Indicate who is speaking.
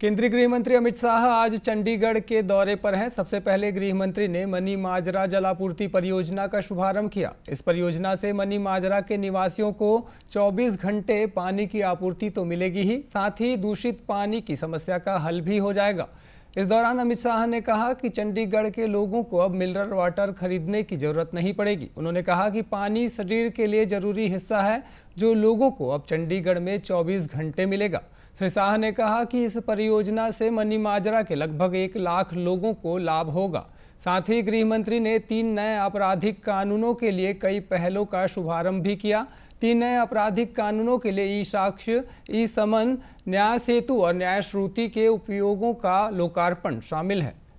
Speaker 1: केंद्रीय गृह मंत्री अमित शाह आज चंडीगढ़ के दौरे पर हैं सबसे पहले गृह मंत्री ने मनी माजरा जलापूर्ति परियोजना का शुभारंभ किया इस परियोजना से मनी माजरा के निवासियों को 24 घंटे पानी की आपूर्ति तो मिलेगी ही साथ ही दूषित पानी की समस्या का हल भी हो जाएगा इस दौरान अमित शाह ने कहा कि चंडीगढ़ के लोगों को अब मिनरल वाटर खरीदने की जरूरत नहीं पड़ेगी उन्होंने कहा कि पानी शरीर के लिए जरूरी हिस्सा है जो लोगों को अब चंडीगढ़ में 24 घंटे मिलेगा श्री शाह ने कहा कि इस परियोजना से मनी माजरा के लगभग एक लाख लोगों को लाभ होगा साथ ही गृह मंत्री ने तीन नए आपराधिक कानूनों के लिए कई पहलों का शुभारंभ भी किया तीन नए आपराधिक कानूनों के लिए ई साक्ष्य ई समन न्याय सेतु और न्याय श्रुति के उपयोगों का लोकार्पण शामिल है